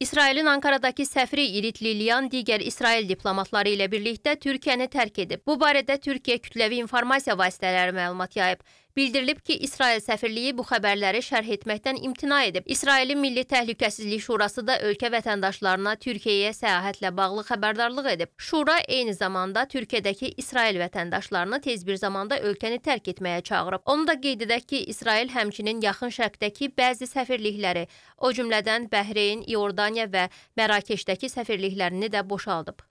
İsrailin Ankaradakı səfiri İrit Lilyan digər İsrail diplomatları ilə birlikdə Türkiyəni tərk edib. Bu barədə Türkiyə kütləvi informasiya vasitələri məlumat yayıb. Bildirilib ki, İsrail səfirliyi bu xəbərləri şərh etməkdən imtina edib. İsrailin Milli Təhlükəsizlik Şurası da ölkə vətəndaşlarına Türkiyəyə səyahətlə bağlı xəbərdarlıq edib. Şura eyni zamanda Türkiyədəki İsrail vətəndaşlarını tez bir zamanda ölkəni tərk etməyə çağırıb. Onu da qeyd edək ki, İsrail həmçinin yaxın şərqdəki bəzi səfirlikləri, o cümlədən Bəhreyn, İordaniya və Mərakeşdəki səfirliklərini də boşaldıb.